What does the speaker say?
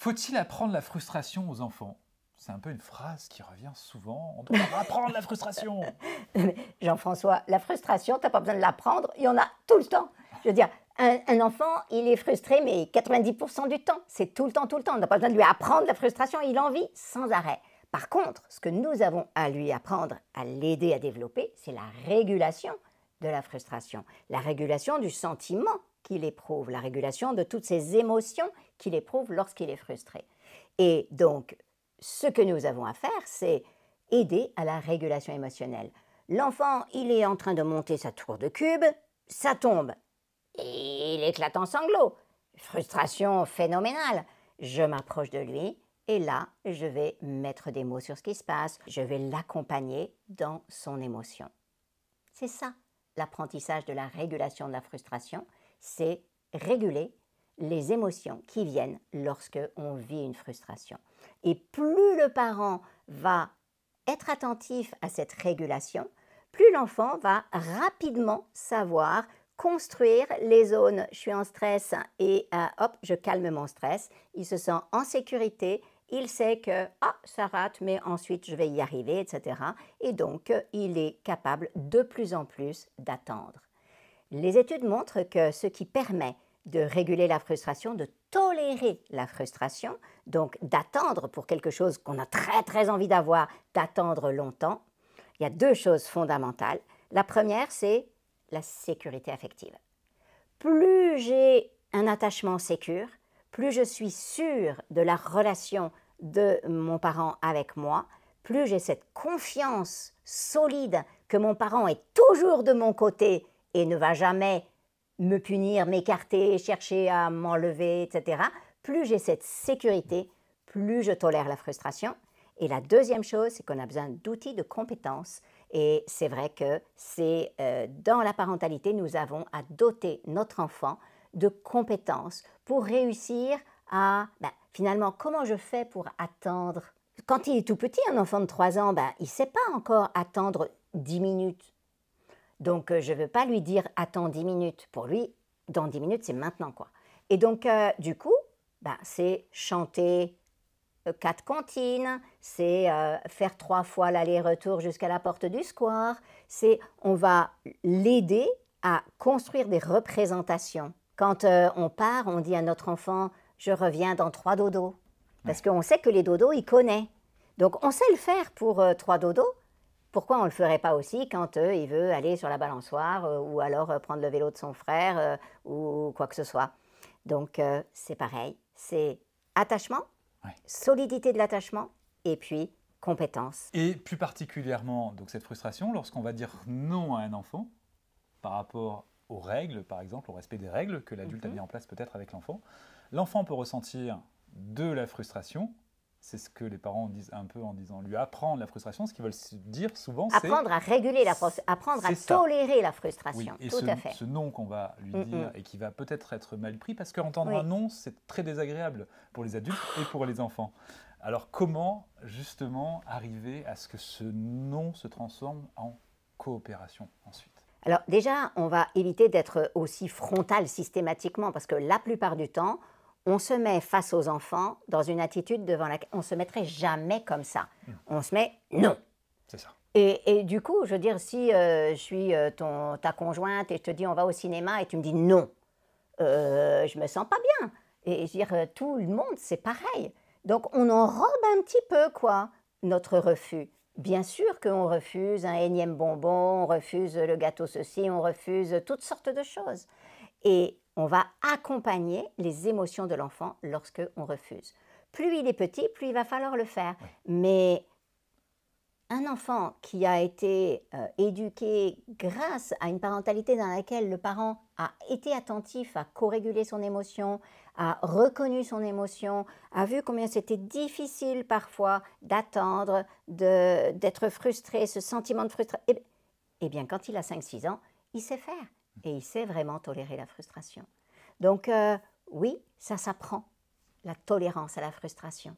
Faut-il apprendre la frustration aux enfants C'est un peu une phrase qui revient souvent. On doit apprendre la frustration. Jean-François, la frustration, tu n'as pas besoin de l'apprendre. Il y en a tout le temps. Je veux dire, un, un, enfant, il est frustré, mais 90% du temps. C'est tout le temps, tout le temps. On n'a pas besoin de lui apprendre la frustration. Il en vit sans arrêt. Par contre, ce que nous avons à lui apprendre, à l'aider à développer, c'est la régulation de la frustration, la régulation du sentiment qu'il éprouve, la régulation de toutes ses émotions qu'il éprouve lorsqu'il est frustré. Et donc, ce que nous avons à faire, c'est aider à la régulation émotionnelle. L'enfant, il est en train de monter sa tour de cube, ça tombe. Et il éclate en sanglots. Frustration phénoménale. Je m'approche de lui et là, je vais mettre des mots sur ce qui se passe. Je vais l'accompagner dans son émotion. C'est ça, l'apprentissage de la régulation de la frustration. C'est réguler les émotions qui viennent lorsque on vit une frustration. Et plus le parent va être attentif à cette régulation, plus l'enfant va rapidement savoir construire les zones je suis en stress et euh, hop, je calme mon stress. Il se sent en sécurité, il sait que ah, ça rate, mais ensuite je vais y arriver, etc. Et donc, il est capable de plus en plus d'attendre. Les études montrent que ce qui permet de réguler la frustration, de tolérer la frustration, donc d'attendre pour quelque chose qu'on a très très envie d'avoir, d'attendre longtemps, il y a deux choses fondamentales. La première, c'est la sécurité affective. Plus j'ai un attachement sécur, plus je suis sûre de la relation de mon parent avec moi, plus j'ai cette confiance solide que mon parent est toujours de mon côté et ne va jamais me punir, m'écarter, chercher à m'enlever, etc., plus j'ai cette sécurité, plus je tolère la frustration. Et la deuxième chose, c'est qu'on a besoin d'outils de compétences. Et c'est vrai que c'est euh, dans la parentalité, nous avons à doter notre enfant de compétences pour réussir à, ben, finalement, comment je fais pour attendre Quand il est tout petit, un enfant de 3 ans, ben, il ne sait pas encore attendre 10 minutes, donc, euh, je ne veux pas lui dire attends 10 minutes. Pour lui, dans 10 minutes, c'est maintenant, quoi. Et donc, euh, du coup, ben, c'est chanter euh, quatre comptines, c'est faire trois fois l'aller-retour jusqu'à la porte du square, c'est on va l'aider à construire des représentations. Quand on part, on dit à notre enfant je reviens dans trois dodos, parce qu'on sait que les dodos, ils connaît. Donc on sait le faire pour trois dodos, pourquoi on ne le ferait pas aussi quand euh, il veut aller sur la balançoire euh, ou alors euh, prendre le vélo de son frère ou, quoi que ce soit Donc c'est pareil, c'est attachement, solidité de l'attachement et puis compétence. Et plus particulièrement donc cette frustration lorsqu'on va dire non à un enfant par rapport aux règles, par exemple, au respect des règles que l'adulte a mhm. mis en place peut-être avec l'enfant, l'enfant peut ressentir de la frustration c'est ce que les parents disent un peu en disant lui apprendre la frustration. Ce qu'ils veulent dire souvent, c'est. Apprendre à réguler la frustration, apprendre à tolérer la frustration. tout à fait. ce nom qu'on va lui mm, dire mm. et qui va peut-être être mal pris, parce qu'entendre un non, c'est très désagréable pour les adultes et pour les enfants. Alors, comment justement arriver à ce que ce non se transforme en coopération ensuite Alors, déjà, on va éviter d'être aussi frontal systématiquement, parce que la plupart du temps, on se met face aux enfants dans une attitude devant laquelle on se mettrait jamais comme ça. Mm. On se met non. C'est ça. Et, du coup, je veux dire, si euh, je suis euh, ton, ta conjointe et je te dis on va au cinéma et tu me dis non, euh, je me sens pas bien. Et je veux dire, euh, tout le monde, c'est pareil. Donc on enrobe un petit peu, quoi, notre refus. Bien sûr qu'on refuse un énième bonbon, on refuse le gâteau ceci, on refuse toutes sortes de choses et on va accompagner les émotions de l'enfant lorsque on refuse. Plus il est petit, plus il va falloir le faire. Mais un enfant qui a été euh, éduqué grâce à une parentalité dans laquelle le parent a été attentif à co son émotion, a reconnu son émotion, a vu combien c'était difficile parfois d'attendre, d'être frustré, ce sentiment de frustration, eh, ben, eh bien quand il a 5-6 ans, il sait faire et il sait vraiment tolérer la frustration. Donc euh, oui, ça s'apprend, la tolérance à la frustration.